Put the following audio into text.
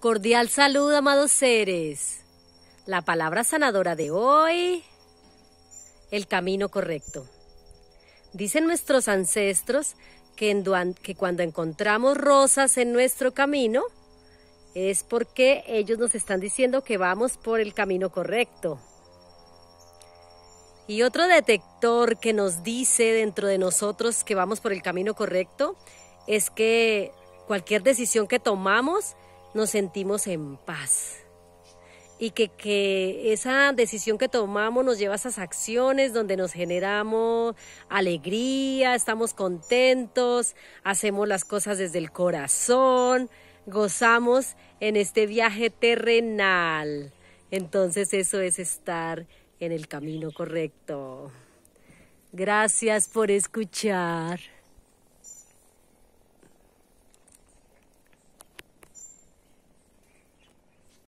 Cordial salud, amados seres. La palabra sanadora de hoy, el camino correcto. Dicen nuestros ancestros que, que, cuando encontramos rosas en nuestro camino, es porque ellos nos están diciendo que vamos por el camino correcto. Y otro detector que nos dice dentro de nosotros que vamos por el camino correcto es que cualquier decisión que tomamos nos sentimos en paz. Y que, que esa decisión que tomamos nos lleva a esas acciones donde nos generamos alegría, estamos contentos, hacemos las cosas desde el corazón, gozamos en este viaje terrenal. Entonces eso es estar en el camino correcto. Gracias por escuchar.